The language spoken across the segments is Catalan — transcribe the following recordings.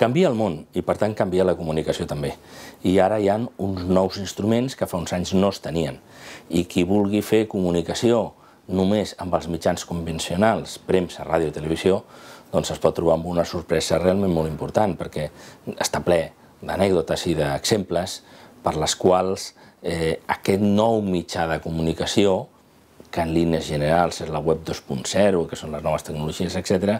canvia el món i, per tant, canvia la comunicació també. I ara hi han uns nous instruments que fa uns anys no es tenien. I qui vulgui fer comunicació només amb els mitjans convencionals, premsa, ràdio i televisió, doncs es pot trobar amb una sorpresa realment molt important, perquè està ple d'anècdotes i d'exemples per les quals eh, aquest nou mitjà de comunicació que en línies generals és la web 2.0, que són les noves tecnologies, etc.,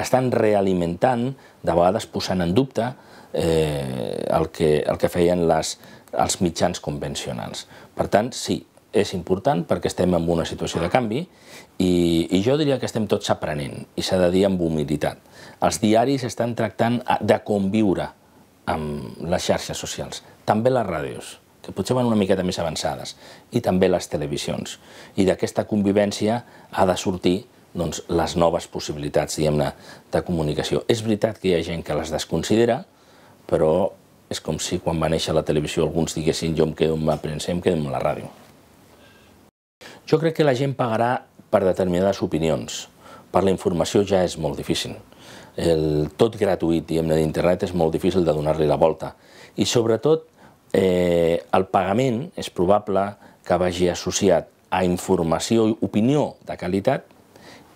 estan realimentant, de vegades posant en dubte eh, el, que, el que feien les, els mitjans convencionals. Per tant, sí, és important perquè estem en una situació de canvi i, i jo diria que estem tots aprenent i s'ha de dir amb humilitat. Els diaris estan tractant de conviure amb les xarxes socials, també les ràdios que potser van una miqueta més avançades, i també les televisions. I d'aquesta convivència ha de sortir doncs, les noves possibilitats, de comunicació. És veritat que hi ha gent que les desconsidera, però és com si quan va néixer la televisió alguns diguessin jo em quedo amb la premsa i em quedo amb la ràdio. Jo crec que la gent pagarà per determinades opinions. Per la informació ja és molt difícil. El tot gratuït, diguem-ne, d'internet és molt difícil de donar-li la volta. I sobretot, eh, el pagament és probable que vagi associat a informació i opinió de qualitat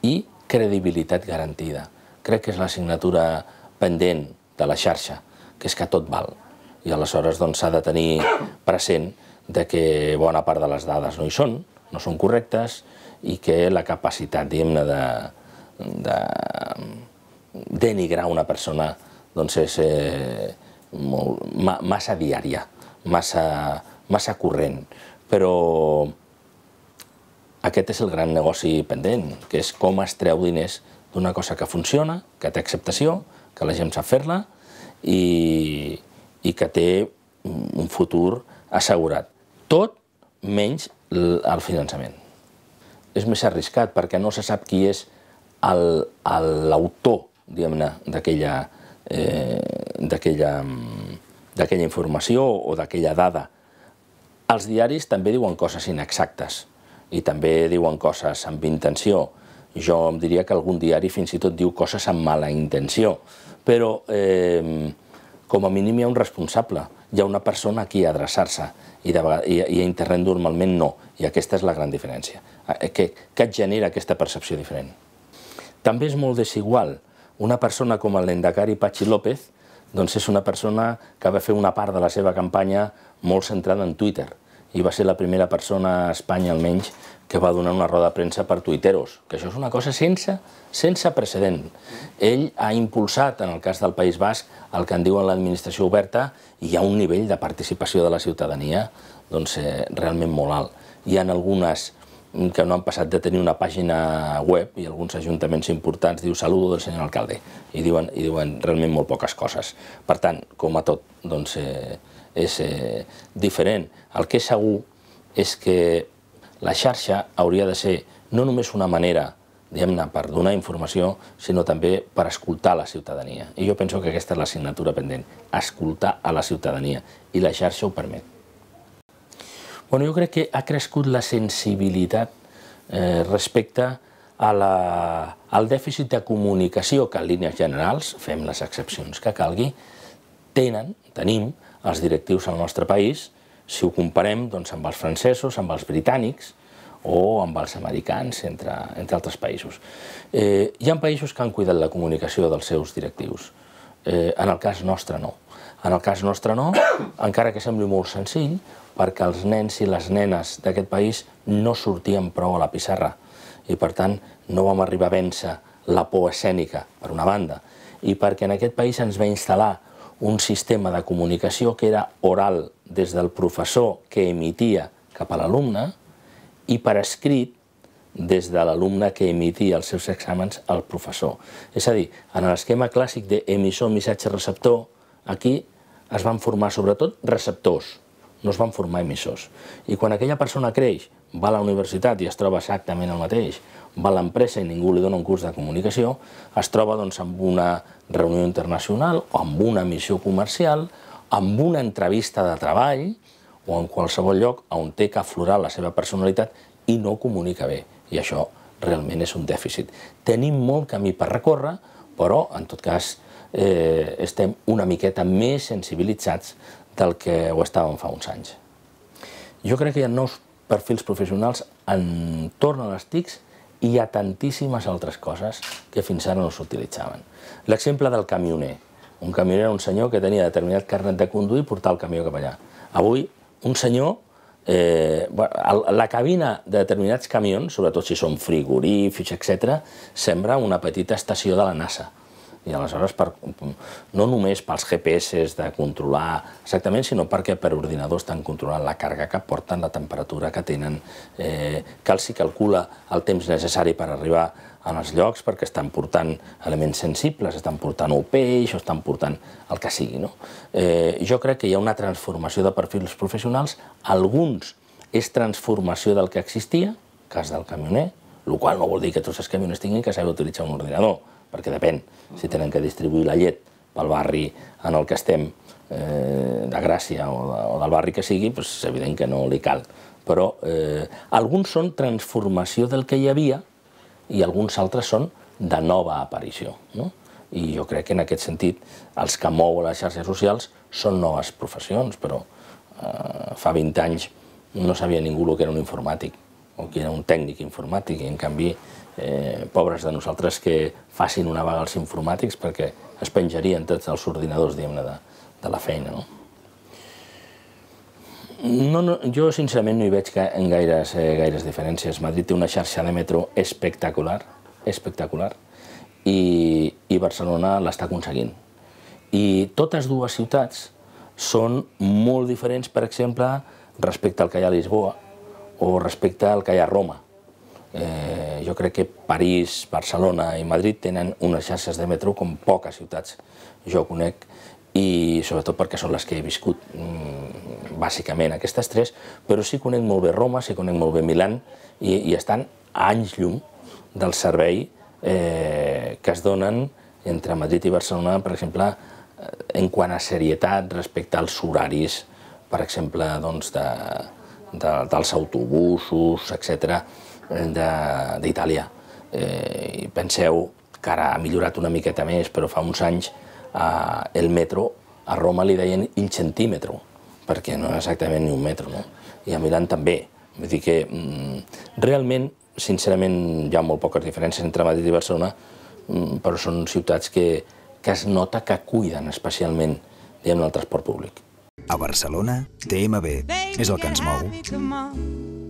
i credibilitat garantida. Crec que és la signatura pendent de la xarxa, que és que tot val. I aleshores doncs, s'ha doncs, de tenir present de que bona part de les dades no hi són, no són correctes, i que la capacitat, de, de denigrar una persona doncs és eh, molt, ma, massa diària massa, massa corrent. Però aquest és el gran negoci pendent, que és com es treu diners d'una cosa que funciona, que té acceptació, que la gent sap fer-la i, i que té un futur assegurat. Tot menys el finançament. És més arriscat perquè no se sap qui és l'autor, diguem-ne, d'aquella eh, d'aquella mm, d'aquella informació o d'aquella dada. Els diaris també diuen coses inexactes i també diuen coses amb intenció. Jo em diria que algun diari fins i tot diu coses amb mala intenció, però eh, com a mínim hi ha un responsable, hi ha una persona a qui adreçar-se i, de, i, i a internet normalment no, i aquesta és la gran diferència. Eh, eh, què, què et genera aquesta percepció diferent? També és molt desigual una persona com el Lendakari Pachi López, doncs és una persona que va fer una part de la seva campanya molt centrada en Twitter i va ser la primera persona a Espanya almenys que va donar una roda de premsa per tuiteros, que això és una cosa sense, sense precedent. Ell ha impulsat, en el cas del País Basc, el que en diuen l'administració oberta, i hi ha un nivell de participació de la ciutadania doncs, eh, realment molt alt. Hi ha algunes que no han passat de tenir una pàgina web i alguns ajuntaments importants diu saludo del senyor alcalde i diuen, i diuen realment molt poques coses. Per tant, com a tot, doncs, eh, és eh, diferent. El que és segur és que la xarxa hauria de ser no només una manera diguem-ne, per donar informació, sinó també per escoltar la ciutadania. I jo penso que aquesta és l'assignatura pendent, escoltar a la ciutadania, i la xarxa ho permet. Bueno, jo crec que ha crescut la sensibilitat eh, respecte a la, al dèficit de comunicació que en línies generals, fem les excepcions que calgui, tenen, tenim els directius al nostre país, si ho comparem doncs, amb els francesos, amb els britànics o amb els americans, entre, entre altres països. Eh, hi ha països que han cuidat la comunicació dels seus directius Eh, en el cas nostre no. En el cas nostre no, encara que sembli molt senzill, perquè els nens i les nenes d'aquest país no sortien prou a la pissarra i per tant no vam arribar a vèncer la por escènica, per una banda, i perquè en aquest país ens va instal·lar un sistema de comunicació que era oral des del professor que emitia cap a l'alumne i per escrit des de l'alumne que emitia els seus exàmens al professor. És a dir, en l'esquema clàssic d'emissor, missatge, receptor, aquí es van formar sobretot receptors, no es van formar emissors. I quan aquella persona creix, va a la universitat i es troba exactament el mateix, va a l'empresa i ningú li dona un curs de comunicació, es troba doncs, amb una reunió internacional, o amb una missió comercial, amb una entrevista de treball, o en qualsevol lloc on té que aflorar la seva personalitat i no comunica bé i això realment és un dèficit. Tenim molt camí per recórrer, però, en tot cas, eh, estem una miqueta més sensibilitzats del que ho estàvem fa uns anys. Jo crec que hi ha nous perfils professionals entorn a les TICs i hi ha tantíssimes altres coses que fins ara no s'utilitzaven. L'exemple del camioner. Un camioner era un senyor que tenia determinat carnet de conduir i portar el camió cap allà. Avui, un senyor eh, la cabina de determinats camions, sobretot si són frigorífics, etc., sembla una petita estació de la NASA. I aleshores, per, no només pels GPS de controlar exactament, sinó perquè per ordinador estan controlant la càrrega que porten, la temperatura que tenen, eh, cal si calcula el temps necessari per arribar en els llocs perquè estan portant elements sensibles, estan portant un peix o estan portant el que sigui. No? Eh, jo crec que hi ha una transformació de perfils professionals, alguns és transformació del que existia, cas del camioner, el qual no vol dir que tots els camioners tinguin que saber utilitzar un ordinador perquè depèn si tenen que distribuir la llet pel barri en el que estem, eh, de Gràcia o, de, o del barri que sigui, doncs és evident que no li cal. Però eh, alguns són transformació del que hi havia i alguns altres són de nova aparició. No? I jo crec que en aquest sentit els que mouen les xarxes socials són noves professions, però eh, fa 20 anys no sabia ningú el que era un informàtic o que era un tècnic informàtic, i en canvi, eh, pobres de nosaltres que facin una vaga als informàtics perquè es penjarien tots els ordinadors, diguem-ne, de, de la feina, no? No, no, jo sincerament no hi veig gaires, eh, gaires diferències. Madrid té una xarxa de metro espectacular, espectacular, i, i Barcelona l'està aconseguint. I totes dues ciutats són molt diferents, per exemple, respecte al que hi ha a Lisboa, o respecte al que hi ha a Roma. Eh, jo crec que París, Barcelona i Madrid tenen unes xarxes de metro com poques ciutats jo conec i sobretot perquè són les que he viscut mm, bàsicament aquestes tres, però sí conec molt bé Roma, sí conec molt bé Milan i, i estan a anys llum del servei eh, que es donen entre Madrid i Barcelona, per exemple, eh, en quant a serietat respecte als horaris, per exemple, doncs, de, de, dels autobusos, etc d'Itàlia. Eh, penseu que ara ha millorat una miqueta més, però fa uns anys eh, el metro a Roma li deien incentímetro, perquè no era exactament ni un metro, no? I a Milán també. Vull dir que mm, realment, sincerament, hi ha molt poques diferències entre Madrid i Barcelona, mm, però són ciutats que, que es nota que cuiden especialment diguem, el transport públic. A Barcelona, TMB. Bé! és el que ens mou.